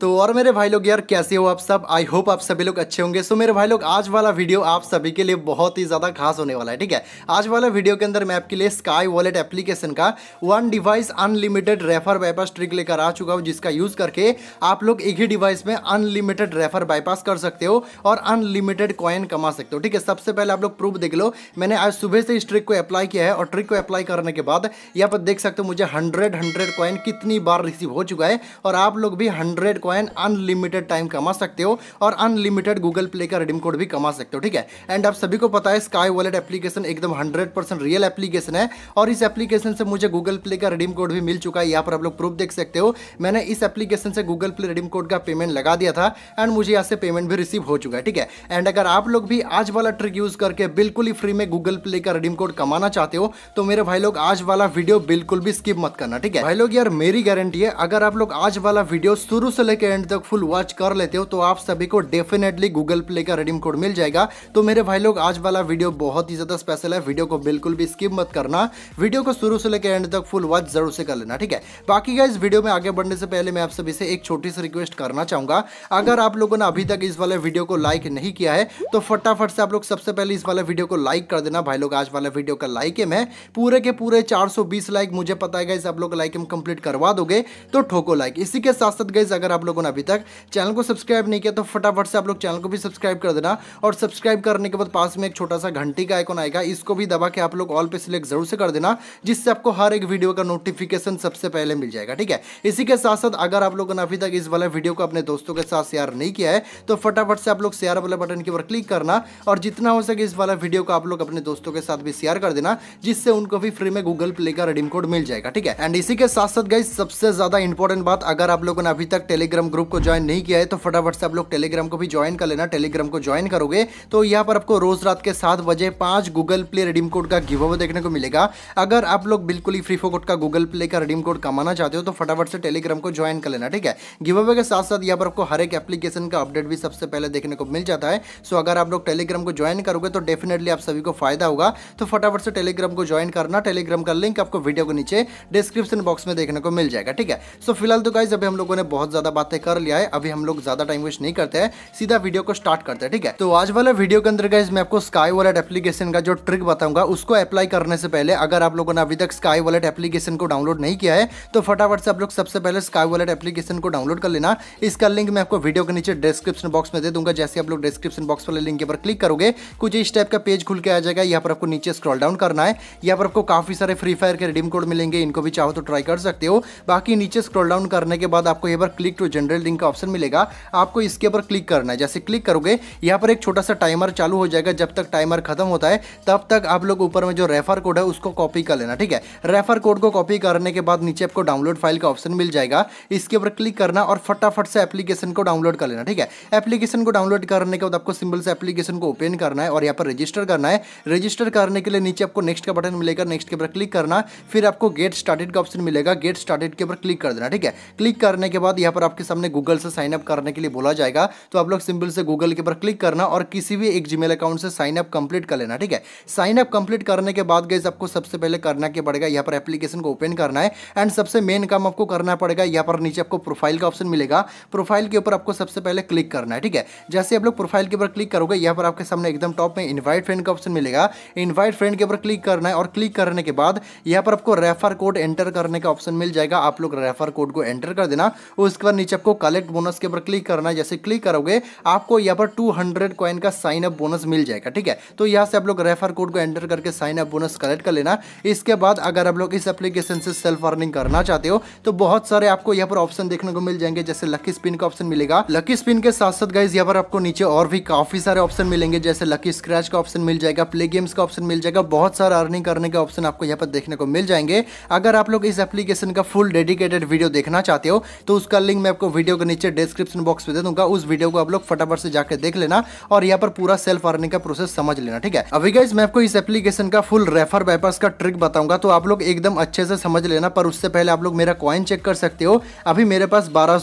तो और मेरे भाई लोग यार कैसे हो आप सब आई होप आप सभी लोग अच्छे होंगे सो मेरे भाई लोग आज वाला वीडियो आप सभी के लिए बहुत ही ज़्यादा खास होने वाला है ठीक है आज वाला वीडियो के अंदर मैं आपके लिए स्काई वॉलेट एप्लीकेशन का one device unlimited refer bypass trick लेकर आ चुका हूँ जिसका यूज़ करके आप लोग एक ही डिवाइस में अनलिमिटेड रेफर बाईपास कर सकते हो और अनलिमिटेड कॉइन कमा सकते हो ठीक है सबसे पहले आप लोग प्रूफ देख लो मैंने आज सुबह से इस ट्रिक को अप्लाई किया है और ट्रिक को अप्लाई करने के बाद यहाँ पर देख सकते हो मुझे हंड्रेड हंड्रेड कॉइन कितनी बार रिसीव हो चुका है और आप लोग भी हंड्रेड कॉइन अनलिमिटेड टाइम कमा सकते हो और अनलिमिटेड गूगल प्ले का रिडीम कोड भी कमा सकते हो ठीक है एंड आप सभी को पता है स्काई वॉलेट एप्लीकेशन एकदम हंड्रेड परसेंट रियल एप्लीकेशन है और इस एप्लीकेशन से मुझे गूगल प्ले का रिडीम कोड भी मिल चुका है यहाँ पर आप लोग प्रूफ देख सकते हो मैंने इस एप्लीकेशन से गूगल प्ले रिडीम कोड का पेमेंट लगा दिया था एंड मुझे यहाँ से पेमेंट भी रिसीव हो चुका है ठीक है एंड अगर आप लोग भी आज वाला ट्रिक यूज़ करके बिल्कुल ही फ्री में गूगल प्ले का रिडीम कोड कमाना चाहते हो तो मेरे भाई लोग आज वाला वीडियो बिल्कुल भी स्किप मत करना ठीक है भाई लोग यार मेरी गारंटी है अगर आप लोग आज वाला वीडियो शुरू से वीडियो के एंड तक फुल वॉच कर लेते हो तो आप सभी को डेफिनेटली गूगल प्ले का रिडीम कोड मिल जाएगा तो मेरे भाई लोग आज वाला वीडियो बहुत ही ज़्यादा स्पेशल है वीडियो को बिल्कुल भी स्किप मत करना वीडियो को शुरू से लेकर एंड तक फुल वॉच जरूर से कर लेना ठीक है बाकी का इस वीडियो में आगे बढ़ने से पहले मैं आप सभी से एक छोटी सी रिक्वेस्ट करना चाहूंगा अगर आप लोगों ने अभी तक इस वाले वीडियो को लाइक नहीं किया है तो फटाफट से आप लोग सबसे पहले इस वाले वीडियो को लाइक कर देना भाई लोग आज वाले वीडियो का लाइक एम है पूरे के पूरे 420 लाइक मुझे पता है गाइज आप लोग लाइक एम कंप्लीट करवा दोगे तो ठोको लाइक इसी के साथ साथ गाइज अगर आप लोगों ने अभी तक चैनल को सब्सक्राइब नहीं किया तो फटाफट से आप लोग चैनल को भी सब्सक्राइब कर देना और सब्सक्राइब करने के बाद पास में एक छोटा सा घंटी का आइकॉन आएगा इसको भी दबा के आप लोग ऑल पे सिलेक्ट जरूर से कर देना जिससे आपको हर एक वीडियो का नोटिफिकेशन सबसे पहले मिल जाएगा ठीक है इसी के साथ साथ अगर आप लोगों ने अभी तक इस वाले वीडियो को अपने दोस्तों के साथ शेयर नहीं किया है तो फटाफट से आप लोग शेयर वाले बटन की ओर क्लिक करना और जितना हो सके इस वाला वीडियो को आप लोग अपने दोस्तों के साथ भी शेयर कर देना जिससे उनको भी फ्री में गूगल प्ले का रिडीम कोड मिल जाएगा ठीक है एंड इसी के साथ साथ गई सबसे ज्यादा इंपॉर्टेंट बात अगर आप लोगों ने अभी तक टेलीग्राम टेलीग्राम ग्रुप को ज्वाइन नहीं किया है तो फटाफट से आप लोग टेलीग्राम को भी ज्वाइन कर लेना टेलीग्राम को ज्वाइन करोगे तो यहाँ पर आपको रोज रात के सात बजे पांच गूगल प्ले रिडीम कोड का गिव अवे देखने को मिलेगा अगर आप लोग बिल्कुल ही फ्री कोड का गूगल प्ले का रिडीम कोड कमाना चाहते हो तो फटाफट से टेलीग्राम को ज्वाइन कर लेना ठीक है गिव अवे के साथ साथ यहाँ पर आपको हर एक एप्लीकेशन का अपडेट भी सबसे पहले देखने को मिल जाता है सो अगर आप लोग टेलीग्राम को ज्वाइन करोगे तो डेफिनेटली आप सभी को फायदा होगा तो फटाफट से टेलीग्राम को ज्वाइन करना टेलीग्राम का लिंक आपको वीडियो के नीचे डिस्क्रिप्शन बॉक्स में देखने को मिल जाएगा ठीक है सो फिलहाल तो गाइज अभी हम लोगों ने बहुत ज़्यादा बातें कर लिया है अभी हम लोग ज़्यादा टाइम वेस्ट नहीं करते हैं सीधा वीडियो को स्टार्ट करते हैं ठीक है तो आज वाला वीडियो के अंदर मैं आपको स्काई वॉलेट एप्लीकेशन का जो ट्रिक बताऊंगा उसको अप्लाई करने से पहले अगर आप लोगों ने अभी तक स्काई वॉलेट एप्लीकेशन को डाउनलोड नहीं किया है तो फटाफट से आप लोग सबसे पहले स्काई वॉलेट एप्लीकेशन को डाउनलोड कर लेना इसका लिंक मैं आपको वीडियो के नीचे डिस्क्रिप्शन बॉक्स में दे दूंगा जैसे आप लोग डिस्क्रिप्शन बॉक्स वाले लिंक पर क्लिक करोगे कुछ इस टाइप का पेज खुल के आ जाएगा यहाँ पर आपको नीचे स्क्रॉल डाउन करना है यहाँ पर आपको काफी सारे फ्री फायर के रिडीम कोड मिलेंगे इनको भी चाहो तो ट्राई कर सकते हो बाकी नीचे स्क्रॉल डाउन करने के बाद आपको यहाँ पर क्लिक टू जनरल लिंक का ऑप्शन मिलेगा आपको इसके ऊपर क्लिक करना है जैसे क्लिक करोगे यहाँ पर एक छोटा सा टाइमर चालू हो जाएगा जब तक टाइमर खत्म होता है तब तक आप लोग ऊपर में जो रेफर कोड है उसको कॉपी कर लेना ठीक है रेफर कोड को कॉपी करने के बाद नीचे आपको डाउनलोड फाइल का ऑप्शन मिल जाएगा इसके ऊपर क्लिक करना और फटाफट से एप्लीकेशन को डाउनलोड कर लेना ठीक है एप्लीकेशन को डाउनलोड करने के बाद आपको सिंपल से एप्लीकेशन को ओपन करना है और यहाँ पर रजिस्टर करना है रजिस्टर करने के लिए नीचे आपको नेक्स्ट का बटन मिलेगा नेक्स्ट के ऊपर क्लिक करना फिर आपको गेट स्टार्टेड का ऑप्शन मिलेगा गेट स्टार्टेड के ऊपर क्लिक कर देना ठीक है क्लिक करने के बाद यहाँ पर आपके आपके सामने गूगल से साइनअप करने के लिए बोला जाएगा तो आप लोग सिंपल से गूगल के ऊपर क्लिक करना और किसी भी एक जीमेल अकाउंट से साइनअप कंप्लीट कर लेना ठीक है साइनअप कंप्लीट करने के बाद गैस आपको सबसे पहले करना क्या पड़ेगा यहाँ पर एप्लीकेशन को ओपन करना है एंड सबसे मेन काम आपको करना पड़ेगा यहाँ पर नीचे आपको प्रोफाइल का ऑप्शन मिलेगा प्रोफाइल के ऊपर आपको सबसे पहले क्लिक करना है ठीक है जैसे आप लोग प्रोफाइल के ऊपर क्लिक करोगे यहाँ पर आपके सामने एकदम टॉप में इन्वाइट फ्रेंड का ऑप्शन मिलेगा इन्वाइट फ्रेंड के ऊपर क्लिक करना है और क्लिक करने के बाद यहाँ पर आपको रेफर कोड एंटर करने का ऑप्शन मिल जाएगा आप लोग रेफर कोड को एंटर कर देना उसके बाद नीचे आपको कलेक्ट बोनस के ऊपर क्लिक करना है जैसे क्लिक करोगे आपको यहाँ पर टू हंड्रेड कॉइन का साइन अप बोनस मिल जाएगा ठीक है तो यहाँ से आप लोग रेफर कोड को एंटर करके साइन अप बोनस कलेक्ट कर लेना इसके बाद अगर आप लोग इस एप्लीकेशन से सेल्फ अर्निंग करना चाहते हो तो बहुत सारे आपको यहाँ पर ऑप्शन देखने को मिल जाएंगे जैसे लकी स्पिन का ऑप्शन मिलेगा लकी स्पिन के साथ साथ गाइज यहाँ पर आपको नीचे और भी काफी सारे ऑप्शन मिलेंगे जैसे लकी स्क्रैच का ऑप्शन मिल जाएगा प्ले गेम्स का ऑप्शन मिल जाएगा बहुत सारा अर्निंग करने का ऑप्शन आपको यहाँ पर देखने को मिल जाएंगे अगर आप लोग इस एप्लीकेशन का फुल डेडिकेटेड वीडियो देखना चाहते हो तो उसका लिंक मैं आपको वीडियो के नीचे डिस्क्रिप्शन बॉक्स में दे दूंगा उस वीडियो को आप लोग फटाफट से जाकर देख लेना और यहाँ पर पूरा सेल्फ अर्निंग का प्रोसेस समझ लेना ठीक है अभी गाइज मैं आपको इस एप्लीकेशन का फुल रेफर बाईपास का ट्रिक बताऊंगा तो आप लोग एकदम अच्छे से समझ लेना पर उससे पहले आप लोग मेरा कॉइन चेक कर सकते हो अभी मेरे पास बारह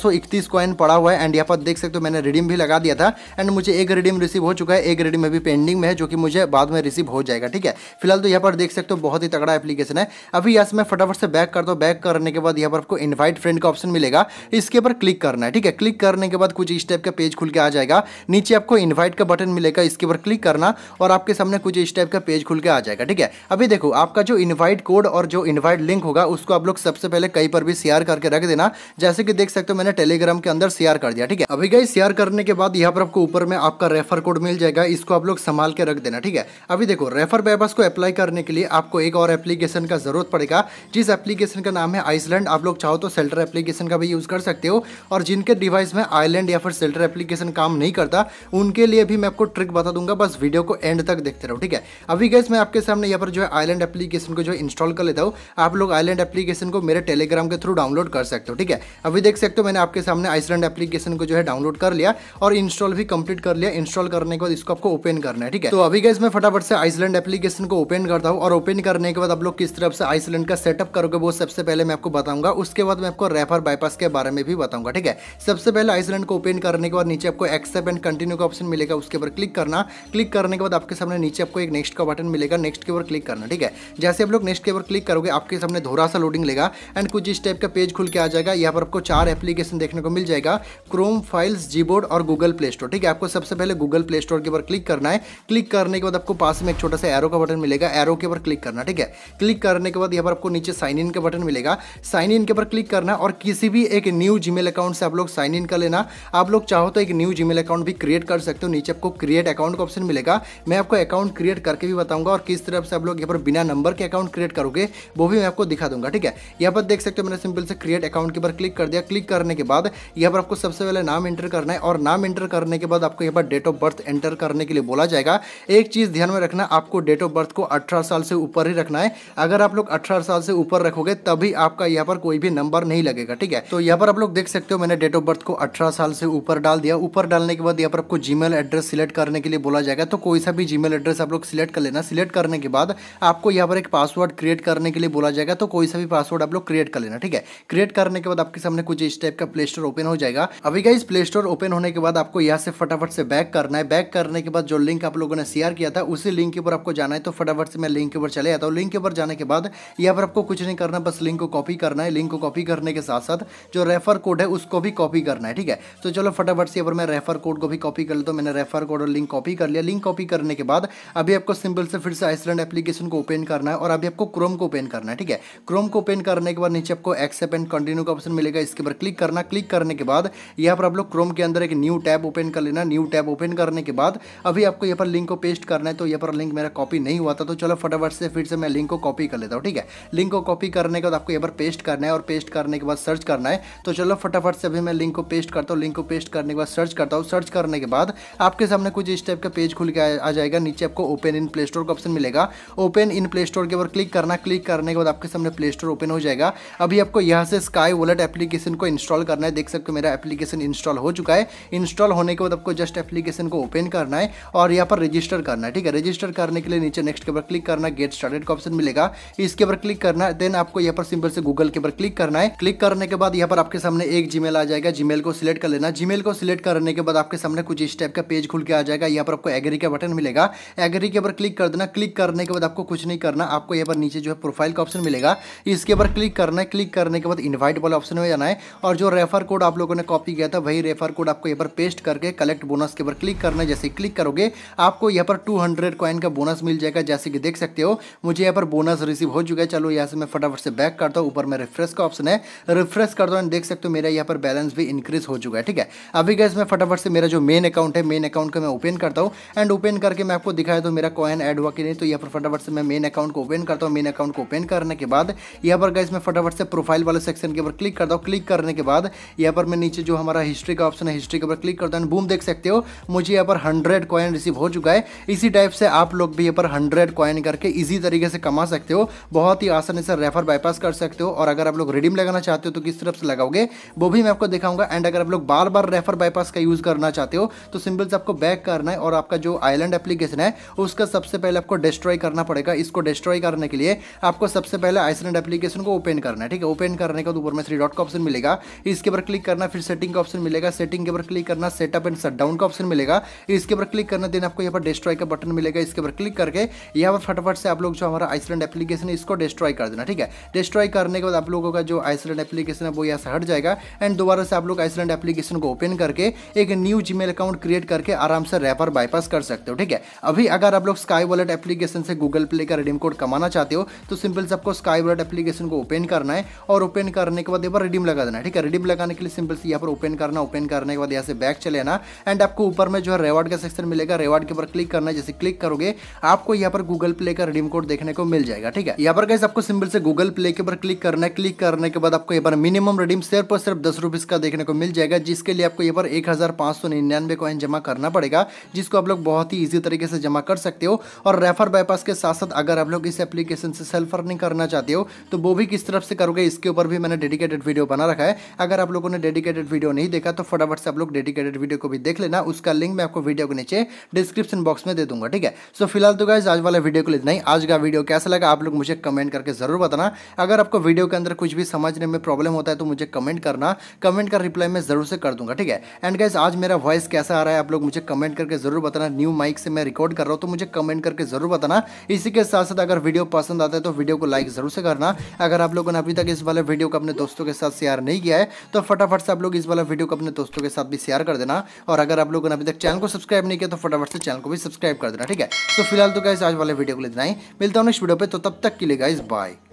कॉइन पड़ा हुआ है एंड यहाँ पर देख सकते हो मैंने रिडीम भी लगा दिया था एंड मुझे एक रिडीम रिसीव हो चुका है एक रिडीम अभी पेंडिंग में है जो कि मुझे बाद में रिसीव हो जाएगा ठीक है फिलहाल तो यहाँ पर देख सकते हो बहुत ही तगड़ा एप्लीकेशन है अभी यहाँ से मैं फटाफट से बैक करता हूँ बैक करने के बाद यहाँ पर आपको इन्वाइट फ्रेंड का ऑप्शन मिलेगा इसके ऊपर क्लिक करना है ठीक है क्लिक करने के बाद कुछ इस टाइप का पेज खुल के आ जाएगा नीचे आपको इन्वाइट का बटन मिलेगा इसके ऊपर क्लिक करना और आपके सामने कुछ इस टाइप का पेज खुल के आ जाएगा ठीक है अभी देखो आपका जो इन्वाइट कोड और जो इन्वाइट लिंक होगा उसको आप लोग सबसे पहले कहीं पर भी शेयर करके रख देना जैसे कि देख सकते हो मैंने टेलीग्राम के अंदर शेयर कर दिया ठीक है अभी गई शेयर करने के बाद यहाँ पर आपको ऊपर में आपका रेफर कोड मिल जाएगा इसको आप लोग संभाल के रख देना ठीक है अभी देखो रेफर बाइपास को अप्लाई करने के लिए आपको एक और एप्लीकेशन का जरूरत पड़ेगा जिस एप्लीकेशन का नाम है आइसलैंड आप लोग चाहो तो सेल्टर एप्लीकेशन का भी यूज कर सकते हो और जिनके डिवाइस में आईलैंड या फिर सेल्टर एप्लीकेशन काम नहीं करता उनके लिए भी मैं आपको ट्रिक बता दूंगा बस वीडियो को एंड तक देखते रहो ठीक है अभी गैस मैं आपके सामने यहाँ पर जो है आईलैंड एप्लीकेशन को जो इंस्टॉल कर लेता हूँ आप लोग आईलैंड एप्लीकेशन को मेरे टेलीग्राम के थ्रू डाउनलोड कर सकते हो ठीक है अभी देख सकते हो मैंने आपके सामने आइसलैंड एप्लीकेशन को जो है डाउनलोड कर लिया और इंस्टॉल भी कंप्लीट कर लिया इंस्टॉल करने के बाद इसको आपको ओपन करना है ठीक है तो अभी गैस मैं फटाफट से आइसलैंड एप्लीकेशन को ओपन करता हूँ और ओपन करने के बाद आप लोग किस तरफ से आइसलैंड का सेटअप करोगे वो सबसे पहले मैं आपको बताऊंगा उसके बाद मैं आपको रेफर बाईपास के बारे में भी बताऊंगा बताऊंगा ठीक है सबसे पहले आइसलैंड को ओपन करने के बाद नीचे आपको एक्सेप्ट एंड कंटिन्यू का ऑप्शन मिलेगा उसके ऊपर क्लिक करना क्लिक करने के बाद आपके सामने नीचे आपको एक नेक्स्ट का बटन मिलेगा नेक्स्ट के ऊपर क्लिक करना ठीक है जैसे आप लोग नेक्स्ट के ऊपर क्लिक करोगे आपके सामने धोरा सा लोडिंग लेगा एंड कुछ इस टाइप का पेज खुल के आ जाएगा यहाँ पर आपको चार एप्लीकेशन देखने को मिल जाएगा क्रोम फाइल्स जी और गूगल प्ले स्टोर ठीक है आपको सबसे पहले गूगल प्ले स्टोर के ऊपर क्लिक करना है क्लिक करने के बाद आपको पास में एक छोटा सा एरो का बटन मिलेगा एरो के ऊपर क्लिक करना ठीक है क्लिक करने के बाद यहाँ पर आपको नीचे साइन इन का बटन मिलेगा साइन इन के ऊपर क्लिक करना और किसी भी एक न्यू जीमेल अकाउंट से आप लोग साइन इन कर लेना आप लोग चाहो तो एक न्यू जीमेल अकाउंट भी क्रिएट कर सकते हो नीचे आपको क्रिएट अकाउंट का ऑप्शन मिलेगा मैं आपको अकाउंट क्रिएट करके भी बताऊंगा और किस तरह से आप लोग यहाँ पर बिना नंबर के अकाउंट क्रिएट करोगे वो भी मैं आपको दिखा दूंगा ठीक है यहाँ पर देख सकते हो मैंने सिंपल से क्रिएट अकाउंट के ऊपर क्लिक कर दिया क्लिक करने के बाद यहाँ पर आपको सबसे पहले नाम एंटर करना है और नाम एंटर करने के बाद आपको यहाँ पर डेट ऑफ बर्थ एंटर करने के लिए बोला जाएगा एक चीज़ ध्यान में रखना आपको डेट ऑफ बर्थ को अठारह साल से ऊपर ही रखना है अगर आप लोग अठारह साल से ऊपर रखोगे तभी आपका यहाँ पर कोई भी नंबर नहीं लगेगा ठीक है तो यहाँ पर आप लोग देख सकते सकते हो मैंने डेट ऑफ बर्थ को 18 साल से ऊपर डाल दिया ऊपर डालने के बाद यहाँ पर आपको जीमेल एड्रेस सिलेक्ट करने के लिए बोला जाएगा तो कोई सा भी जीमेल एड्रेस आप लोग सिलेक्ट कर लेना सिलेक्ट करने के बाद आपको यहाँ पर एक पासवर्ड क्रिएट करने के लिए बोला जाएगा तो कोई सा भी पासवर्ड आप लोग क्रिएट कर लेना ठीक है क्रिएट करने के बाद आपके सामने कुछ इस टाइप का प्ले स्टोर ओपन हो जाएगा अभी गाइज प्ले स्टोर ओपन होने के बाद आपको यहाँ से फटाफट से बैक करना है बैक करने के बाद जो लिंक आप लोगों ने शेयर किया था उसी लिंक के ऊपर आपको जाना है तो फटाफट से मैं लिंक के ऊपर चले जाता हूँ लिंक के ऊपर जाने के बाद यहाँ पर आपको कुछ नहीं करना बस लिंक को कॉपी करना है लिंक को कॉपी करने के साथ साथ जो रेफर कोड है उसको भी कॉपी करना है ठीक है तो चलो फटाफट से अगर मैं रेफर कोड को भी कॉपी कर लेता तो मैंने रेफर कोड और लिंक कॉपी कर लिया लिंक कॉपी करने के बाद अभी आपको सिंपल से फिर से आइसलैंड एप्लीकेशन को ओपन करना है और अभी आपको क्रोम को ओपन करना है ठीक है क्रोम को ओपन करने के बाद नीचे आपको एक्सेप एंड कंटिन्यू का ऑप्शन मिलेगा इसके ऊपर क्लिक करना क्लिक करने के बाद यहाँ पर आप लोग क्रोम के अंदर एक न्यू टैब ओपन कर लेना न्यू टैब ओपन करने के बाद अभी आपको यहाँ पर लिंक को पेस्ट करना है तो यहाँ पर लिंक मेरा कॉपी नहीं हुआ था तो चलो फटाफट से फिर से मैं लिंक को कॉपी कर लेता हूँ ठीक है लिंक को कॉपी करने के बाद आपको यहाँ पर पेस्ट करना है और पेस्ट करने के बाद सर्च करना है तो चलो फटाफट फटाफट से अभी मैं लिंक को पेस्ट करता हूँ लिंक को पेस्ट करने के बाद सर्च करता हूँ सर्च करने के बाद आपके सामने कुछ इस टाइप का पेज खुल के आ जाएगा नीचे आपको ओपन इन प्ले स्टोर का ऑप्शन मिलेगा ओपन इन प्ले स्टोर के ऊपर क्लिक करना क्लिक करने के बाद आपके सामने प्ले स्टोर ओपन हो जाएगा अभी आपको यहाँ से स्काई वॉलेट एप्लीकेशन को इंस्टॉल करना है देख सकते हो मेरा एप्लीकेशन इंस्टॉल हो चुका है इंस्टॉल होने के बाद आपको जस्ट एप्लीकेशन को ओपन करना है और यहाँ पर रजिस्टर करना है ठीक है रजिस्टर करने के लिए नीचे नेक्स्ट के ऊपर क्लिक करना गेट स्टार्टेड का ऑप्शन मिलेगा इसके ऊपर क्लिक करना देन आपको यहाँ पर सिंपल से गूगल के ऊपर क्लिक करना है क्लिक करने के बाद यहाँ पर आपके सामने एक एक जीमेल आ जाएगा जीमेल को सिलेक्ट कर लेना जीमेल को सिलेक्ट करने के बाद आपके सामने कुछ इस टाइप का पेज खुल के आ जाएगा यहाँ पर आपको एग्री का बटन मिलेगा एग्री के ऊपर क्लिक कर देना क्लिक करने के बाद आपको कुछ नहीं करना आपको यहाँ पर नीचे जो है प्रोफाइल का ऑप्शन मिलेगा इसके ऊपर क्लिक करना है क्लिक करने के बाद इन्वाइट वाले ऑप्शन में जाना है और जो रेफर कोड आप लोगों ने कॉपी किया था वही रेफर कोड आपको यहाँ पर पेस्ट करके कलेक्ट बोनस के ऊपर क्लिक करना है जैसे क्लिक करोगे आपको यहाँ पर टू हंड्रेड कॉइन का बोनस मिल जाएगा जैसे कि देख सकते हो मुझे यहाँ पर बोनस रिसीव हो चुका है चलो यहाँ से मैं फटाफट से बैक करता हूँ ऊपर में रिफ्रेश का ऑप्शन है रिफ्रेश करता हूँ देख सकते हो मेरा मेरा यहाँ पर बैलेंस भी इंक्रीज हो चुका है ठीक है अभी गैस मैं फटाफट से मेरा जो मेन अकाउंट है मेन अकाउंट को मैं ओपन करता हूँ एंड ओपन करके मैं आपको दिखाया तो मेरा कॉइन ऐड हुआ कि नहीं तो यहाँ पर फटाफट से मैं मेन अकाउंट को ओपन करता हूँ मेन अकाउंट को ओपन करने के बाद यहाँ पर गैस मैं फटाफट से प्रोफाइल वाले सेक्शन के ऊपर क्लिक करता हूँ क्लिक करने के बाद यहाँ पर मैं नीचे जो हमारा हिस्ट्री का ऑप्शन है हिस्ट्री के ऊपर क्लिक करता हूँ बूम देख सकते हो मुझे यहाँ पर हंड्रेड कॉइन रिसीव हो चुका है इसी टाइप से आप लोग भी यहाँ पर हंड्रेड कॉइन करके ईजी तरीके से कमा सकते हो बहुत ही आसानी से रेफर बाईपास कर सकते हो और अगर आप लोग रिडीम लगाना चाहते हो तो किस तरफ से लगाओगे वो भी मैं आपको दिखाऊंगा एंड अगर आप लोग बार बार रेफर बाईपास का यूज़ करना चाहते हो तो सिंपल से आपको बैक करना है और आपका जो आइलैंड एप्लीकेशन है उसका सबसे पहले आपको डिस्ट्रॉय करना पड़ेगा इसको डिस्ट्रॉय करने के लिए आपको सबसे पहले आइसलैंड एप्लीकेशन को ओपन करना है ठीक है ओपन करने का ऊपर में थ्री डॉट का ऑप्शन मिलेगा इसके ऊपर क्लिक करना फिर सेटिंग का ऑप्शन मिलेगा सेटिंग के ऊपर क्लिक करना सेटअप एंड डाउन का ऑप्शन मिलेगा इसके ऊपर क्लिक करना देना आपको यहाँ पर डिस्ट्रॉय का बटन मिलेगा इसके ऊपर क्लिक करके यहाँ पर फटाफट से आप लोग जो हमारा आइसलैंड एप्लीकेशन है इसको डिस्ट्रॉय कर देना ठीक है डिस्ट्रॉय करने के बाद आप लोगों का जो आइसलैंड एप्लीकेशन है वो यहाँ से हट जाएगा एंड दोबारा से आप लोग आइसलैंड एप्लीकेशन को ओपन करके एक न्यू जी अकाउंट क्रिएट करके आराम से रैपर बाईपास कर सकते हो ठीक है अभी अगर आप लोग स्काई वॉलेट एप्लीकेशन से गूगल प्ले का रिडीम कोड कमाना चाहते हो तो सिंपल से आपको स्काई वॉलेट एप्लीकेशन को ओपन करना है और ओपन करने के बाद यहाँ पर रिडीम लगा देना है ठीक है रिडीम लगाने के लिए सिंपल से यहाँ पर ओपन करना ओपन करने के बाद यहाँ से बैक चले आना एंड आपको ऊपर में जो है रेवार्ड का सेक्शन मिलेगा रेवार्ड के ऊपर क्लिक करना है जैसे क्लिक करोगे आपको यहाँ पर गूगल प्ले का रिडीम कोड देखने को मिल जाएगा ठीक है यहाँ पर कैसे आपको सिंपल से गूगल प्ले के ऊपर क्लिक करना है क्लिक करने के बाद आपको यहाँ पर मिनिमम रिडीम सिर्फ और सिर्फ दस रुपीज़ का देखने को मिल जाएगा जिसके लिए आपको यहाँ पर एक हज़ार पाँच सौ निन्यानवे कॉइन जमा करना पड़ेगा जिसको आप लोग बहुत ही ईजी तरीके से जमा कर सकते हो और रेफर बाईपास के साथ साथ अगर आप लोग इस एप्लीकेशन से सेल्फ अर्निंग करना चाहते हो तो वो भी किस तरफ से करोगे इसके ऊपर भी मैंने डेडिकेटेड वीडियो बना रखा है अगर आप लोगों ने डेडिकेटेड वीडियो नहीं देखा तो फटाफट से आप लोग डेडिकेटेड वीडियो को भी देख लेना उसका लिंक मैं आपको वीडियो के नीचे डिस्क्रिप्शन बॉक्स में दे दूंगा ठीक है सो फिलहाल तो गाइज आज वाले वीडियो को लेना ही आज का वीडियो कैसा लगा आप लोग मुझे कमेंट करके जरूर बताना अगर आपको वीडियो के अंदर कुछ भी समझने में प्रॉब्लम होता है तो मुझे कमेंट करना करना कमेंट का रिप्लाई मैं ज़रूर से कर दूंगा ठीक है एंड गाइज आज मेरा वॉइस कैसा आ रहा है आप लोग मुझे कमेंट करके ज़रूर बताना न्यू माइक से मैं रिकॉर्ड कर रहा हूँ तो मुझे कमेंट करके ज़रूर बताना इसी के साथ साथ अगर वीडियो पसंद आता है तो वीडियो को लाइक ज़रूर से करना अगर आप लोगों ने अभी तक इस वाले वीडियो को अपने दोस्तों के साथ शेयर नहीं किया है तो फटाफट से आप लोग इस वाला वीडियो को अपने दोस्तों के साथ भी शेयर कर देना और अगर आप लोगों ने अभी तक चैनल को सब्सक्राइब नहीं किया तो फटाफट से चैनल को भी सब्सक्राइब कर देना ठीक है तो फिलहाल तो गाइज आज वाले वीडियो को लेना ही मिलता हूँ नेक्स्ट वीडियो पर तो तब तक के लिए गाइज बाय